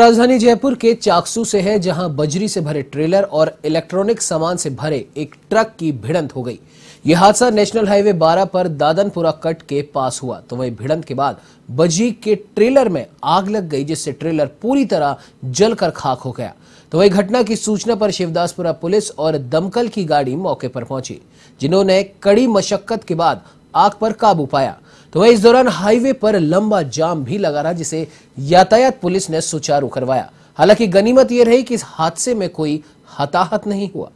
राजधानी जयपुर के चाकसू से है जहां बजरी से भरे ट्रेलर और इलेक्ट्रॉनिक सामान से भरे एक ट्रक की भिड़ंत हो गई यह हादसा नेशनल हाईवे 12 पर दादनपुरा कट के पास हुआ तो वही भिड़ंत के बाद बजरी के ट्रेलर में आग लग गई जिससे ट्रेलर पूरी तरह जलकर खाक हो गया तो वही घटना की सूचना पर शिवदासपुरा पुलिस और दमकल की गाड़ी मौके पर पहुंची जिन्होंने कड़ी मशक्कत के बाद आग पर काबू पाया तो वही इस दौरान हाईवे पर लंबा जाम भी लगा रहा जिसे यातायात पुलिस ने सुचारू करवाया हालांकि गनीमत यह रही कि इस हादसे में कोई हताहत नहीं हुआ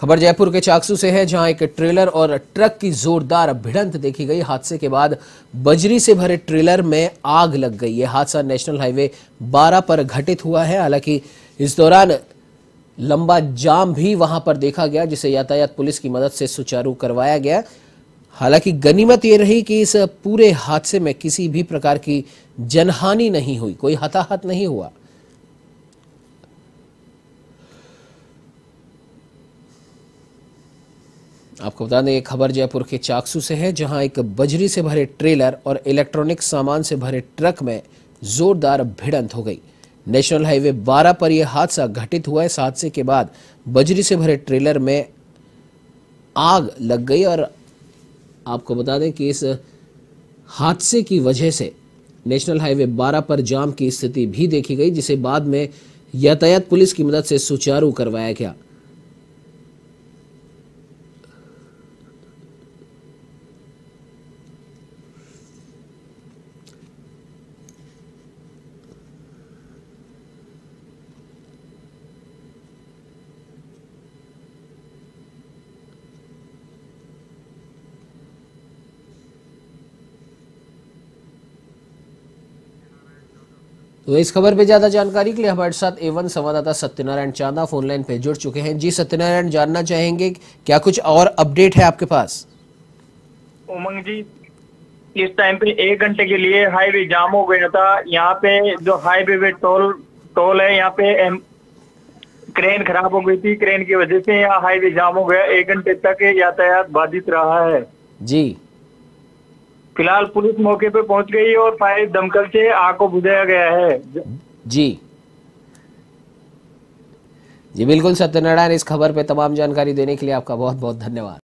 खबर जयपुर के चाकसू से है जहां एक ट्रेलर और ट्रक की जोरदार भिड़ंत देखी गई हादसे के बाद बजरी से भरे ट्रेलर में आग लग गई यह हादसा नेशनल हाईवे 12 पर घटित हुआ है हालांकि इस दौरान लंबा जाम भी वहां पर देखा गया जिसे यातायात पुलिस की मदद से सुचारू करवाया गया हालांकि गनीमत यह रही कि इस पूरे हादसे में किसी भी प्रकार की जनहानि नहीं हुई कोई हताहत नहीं हुआ आपको बता दें खबर जयपुर के चाकसू से है जहां एक बजरी से भरे ट्रेलर और इलेक्ट्रॉनिक सामान से भरे ट्रक में जोरदार भिड़ंत हो गई नेशनल हाईवे 12 पर यह हादसा घटित हुआ इस हादसे के बाद बजरी से भरे ट्रेलर में आग लग गई और आपको बता दें कि इस हादसे की वजह से नेशनल हाईवे 12 पर जाम की स्थिति भी देखी गई जिसे बाद में यातायात पुलिस की मदद से सुचारू करवाया गया तो इस खबर पे ज्यादा जानकारी के लिए हमारे साथ एवन संवाददाता सत्यनारायण चांदा फोनलाइन पे जुड़ चुके हैं जी सत्यनारायण जानना चाहेंगे क्या कुछ और अपडेट है आपके पास उमंग जी इस टाइम पे एक घंटे के लिए हाईवे जाम हो गया था यहाँ पे जो हाईवे वे टोल टोल है यहाँ पे एम, क्रेन खराब हो गई थी क्रेन की वजह से यहाँ हाईवे जाम हो गया एक घंटे तक यातायात बाधित रहा है जी फिलहाल पुलिस मौके पर पहुंच गई और फायर दमकल से आग को बुझाया गया है जी जी बिल्कुल सत्यनारायण इस खबर पे तमाम जानकारी देने के लिए आपका बहुत बहुत धन्यवाद